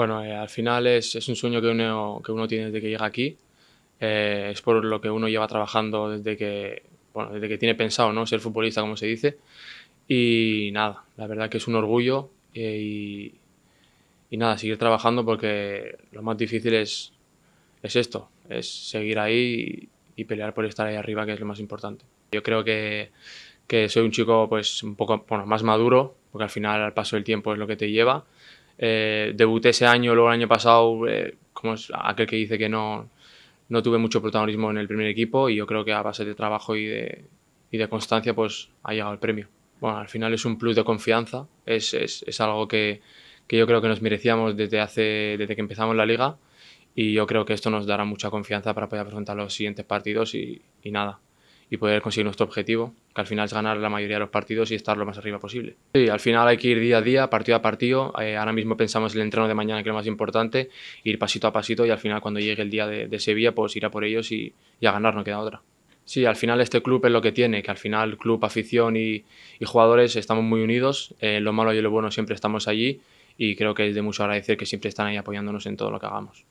Bueno, eh, al final es, un sueño que uno, que uno tiene desde que llega aquí. Eh, es por lo que uno lleva trabajando desde que, desde que tiene pensado ¿no? ser futbolista, como se dice. Y nada, la verdad que es un orgullo eh, y, nada, seguir trabajando porque lo más difícil es, es esto, es seguir ahí y, pelear por estar ahí arriba, que es lo más importante. Yo creo que, soy un chico pues un poco más maduro, porque al final al paso del tiempo es lo que te lleva. Eh, debuté ese año, luego el año pasado, eh, como es aquel que dice que no, no tuve mucho protagonismo en el primer equipo y yo creo que a base de trabajo y de, de constancia pues ha llegado el premio. Bueno, al final es un plus de confianza, es, algo que, yo creo que nos merecíamos desde, hace, desde que empezamos la liga y yo creo que esto nos dará mucha confianza para poder afrontar los siguientes partidos y nada, y poder conseguir nuestro objetivo que al final es ganar la mayoría de los partidos y estar lo más arriba posible. Sí, al final hay que ir día a día, partido a partido. Eh, ahora mismo pensamos el entreno de mañana, que es lo más importante, ir pasito a pasito y al final cuando llegue el día de, Sevilla, pues ir a por ellos y, a ganar, no queda otra. Sí, al final este club es lo que tiene, que al final club, afición y, jugadores estamos muy unidos. Eh, lo malo y lo bueno siempre estamos allí y creo que es de mucho agradecer que siempre están ahí apoyándonos en todo lo que hagamos.